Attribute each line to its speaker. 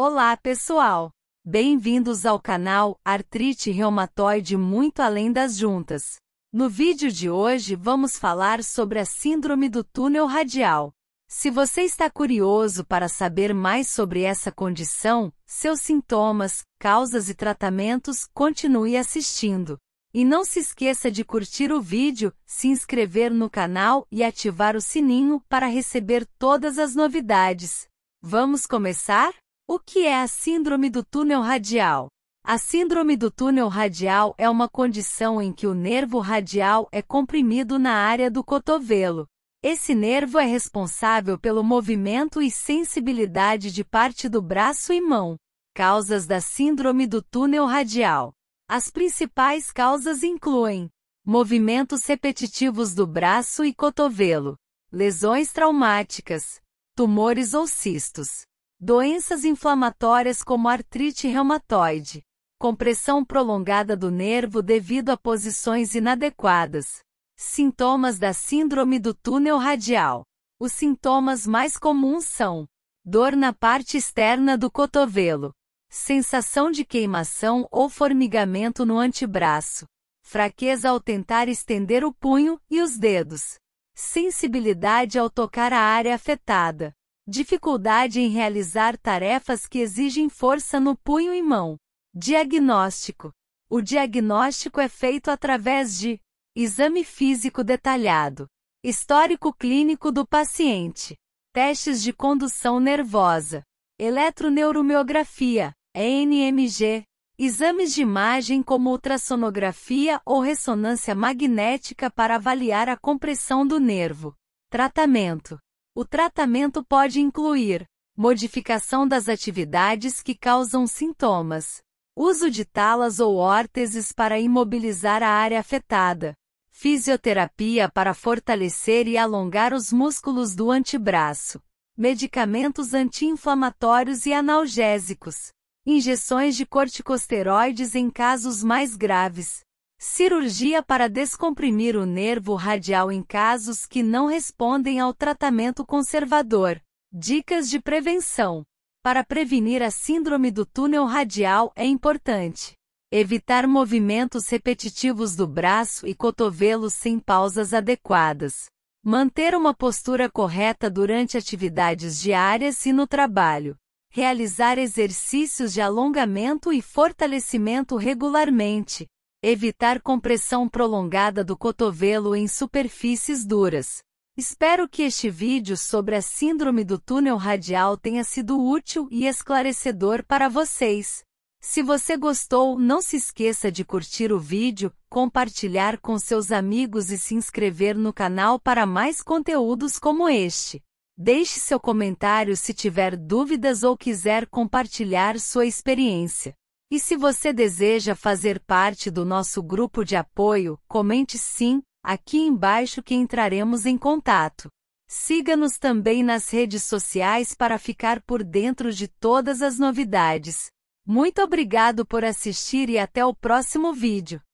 Speaker 1: Olá, pessoal! Bem-vindos ao canal Artrite Reumatoide Muito Além das Juntas. No vídeo de hoje vamos falar sobre a Síndrome do Túnel Radial. Se você está curioso para saber mais sobre essa condição, seus sintomas, causas e tratamentos, continue assistindo. E não se esqueça de curtir o vídeo, se inscrever no canal e ativar o sininho para receber todas as novidades. Vamos começar? O que é a síndrome do túnel radial? A síndrome do túnel radial é uma condição em que o nervo radial é comprimido na área do cotovelo. Esse nervo é responsável pelo movimento e sensibilidade de parte do braço e mão. Causas da síndrome do túnel radial. As principais causas incluem movimentos repetitivos do braço e cotovelo, lesões traumáticas, tumores ou cistos. Doenças inflamatórias como artrite reumatoide, compressão prolongada do nervo devido a posições inadequadas. Sintomas da Síndrome do Túnel Radial. Os sintomas mais comuns são dor na parte externa do cotovelo, sensação de queimação ou formigamento no antebraço, fraqueza ao tentar estender o punho e os dedos, sensibilidade ao tocar a área afetada, dificuldade em realizar tarefas que exigem força no punho e mão. Diagnóstico: O diagnóstico é feito através de exame físico detalhado, histórico clínico do paciente, testes de condução nervosa, eletroneuromiografia, ENMG, exames de imagem como ultrassonografia ou ressonância magnética para avaliar a compressão do nervo. Tratamento o tratamento pode incluir modificação das atividades que causam sintomas, uso de talas ou órteses para imobilizar a área afetada, fisioterapia para fortalecer e alongar os músculos do antebraço, medicamentos anti-inflamatórios e analgésicos, injeções de corticosteroides em casos mais graves, Cirurgia para descomprimir o nervo radial em casos que não respondem ao tratamento conservador. Dicas de prevenção. Para prevenir a síndrome do túnel radial é importante evitar movimentos repetitivos do braço e cotovelo sem pausas adequadas, manter uma postura correta durante atividades diárias e no trabalho, realizar exercícios de alongamento e fortalecimento regularmente Evitar compressão prolongada do cotovelo em superfícies duras. Espero que este vídeo sobre a síndrome do túnel radial tenha sido útil e esclarecedor para vocês. Se você gostou, não se esqueça de curtir o vídeo, compartilhar com seus amigos e se inscrever no canal para mais conteúdos como este. Deixe seu comentário se tiver dúvidas ou quiser compartilhar sua experiência. E se você deseja fazer parte do nosso grupo de apoio, comente sim aqui embaixo que entraremos em contato. Siga-nos também nas redes sociais para ficar por dentro de todas as novidades. Muito obrigado por assistir e até o próximo vídeo.